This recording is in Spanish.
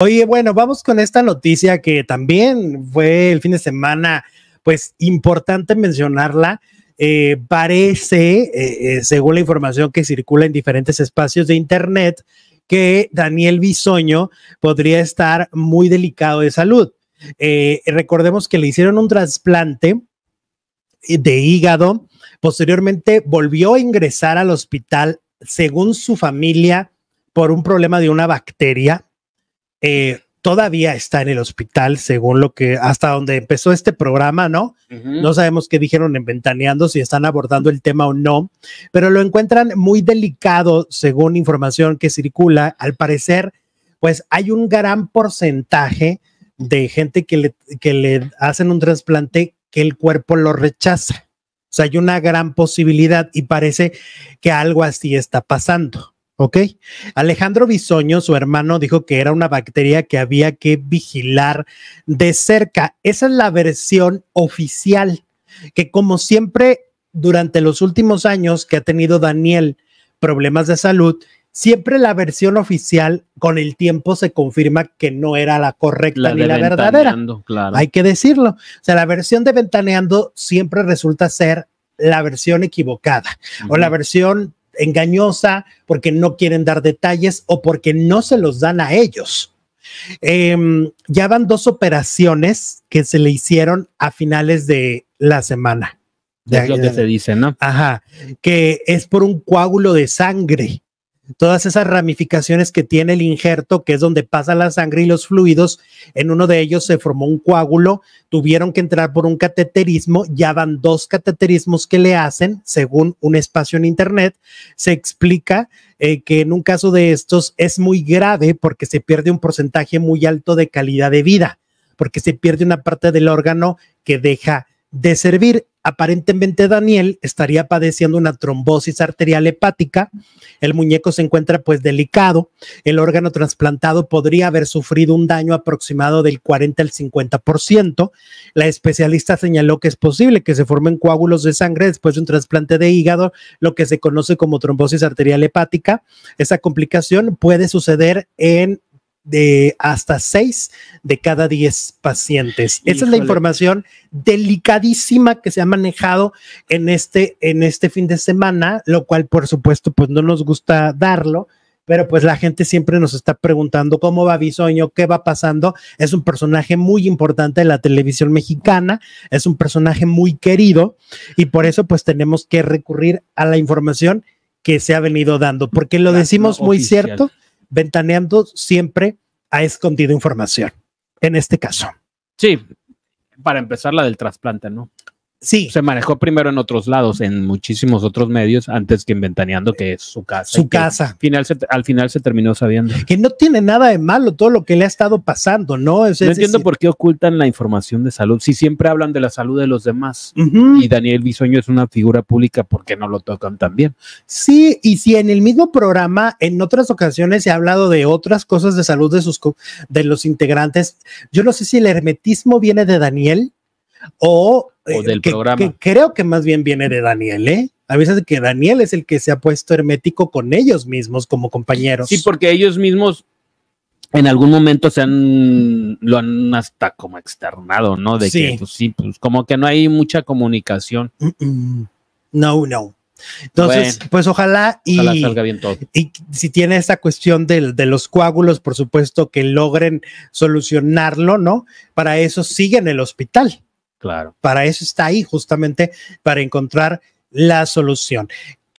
Oye, bueno, vamos con esta noticia que también fue el fin de semana, pues importante mencionarla. Eh, parece, eh, eh, según la información que circula en diferentes espacios de Internet, que Daniel Bisoño podría estar muy delicado de salud. recordemos que le hicieron un trasplante de hígado, posteriormente volvió a ingresar al hospital, según su familia, por un problema de una bacteria eh, todavía está en el hospital, según lo que hasta donde empezó este programa, ¿no? No sabemos qué dijeron en Ventaneando, si están abordando el tema o no, pero lo encuentran muy delicado, según información que circula. Al parecer, pues hay un gran porcentaje de gente que le, que le hacen un trasplante que el cuerpo lo rechaza. O sea, hay una gran posibilidad y parece que algo así está pasando. ¿ok? Alejandro Bisoño, su hermano, dijo que era una bacteria que había que vigilar de cerca. Esa es la versión oficial, que como siempre durante los últimos años que ha tenido Daniel problemas de salud, siempre la versión oficial con el tiempo se confirma que no era la correcta ni la verdadera. Hay que decirlo. O sea, la versión de ventaneando siempre resulta ser la versión equivocada o la versión engañosa, porque no quieren dar detalles o porque no se los dan a ellos. Em, ya van dos operaciones que se le hicieron a finales de la semana. es lo que se dice, ¿no? Ajá, que es por un coágulo de sangre todas esas ramificaciones que tiene el injerto, que es donde pasa la sangre y los fluidos, en uno de ellos se formó un coágulo, tuvieron que entrar por un cateterismo, ya van dos cateterismos que le hacen, según un espacio en internet, se explica eh, que en un caso de estos es muy grave porque se pierde un porcentaje muy alto de calidad de vida, porque se pierde una parte del órgano que deja de servir aparentemente Daniel estaría padeciendo una trombosis arterial hepática. El muñeco se encuentra pues delicado. El órgano trasplantado podría haber sufrido un daño aproximado del 40 al 50%. La especialista señaló que es posible que se formen coágulos de sangre después de un trasplante de hígado, lo que se conoce como trombosis arterial hepática. Esa complicación puede suceder en de hasta 6 de cada 10 pacientes. Esa es la información delicadísima que se ha manejado en este, en este fin de semana, lo cual por supuesto pues no nos gusta darlo, pero pues la gente siempre nos está preguntando cómo va Bisoño, qué va pasando. Es un personaje muy importante de la televisión mexicana, es un personaje muy querido y por eso pues tenemos que recurrir a la información que se ha venido dando, porque lo decimos muy cierto, ventaneando siempre ha escondido información, en este caso. Sí, para empezar la del trasplante, ¿no? Se manejó primero en otros lados, en muchísimos otros medios, antes que inventaneando, que es su casa. Su casa. Final al final se terminó sabiendo. Que no tiene nada de malo todo lo que le ha estado pasando, ¿no? no entiendo por qué ocultan la información de salud. Si siempre hablan de la salud de los demás y Daniel Bisueño es una figura pública, ¿por qué no lo tocan también? Sí, y si en el mismo programa, en otras ocasiones se ha hablado de otras cosas de salud de, sus de los integrantes, yo no sé si el hermetismo viene de Daniel o, eh, del que, programa. creo que más bien viene de Daniel, ¿eh? A veces que Daniel es el que se ha puesto hermético con ellos mismos como compañeros. Sí, porque ellos mismos en algún momento se han, lo han hasta como externado, ¿no? De que, pues, sí, pues como que no hay mucha comunicación. No, no. Entonces, pues ojalá y, y si tiene esta cuestión de, de los coágulos, por supuesto que logren solucionarlo, ¿no? Para eso sigue en el hospital Claro. Para eso está ahí, justamente para encontrar la solución.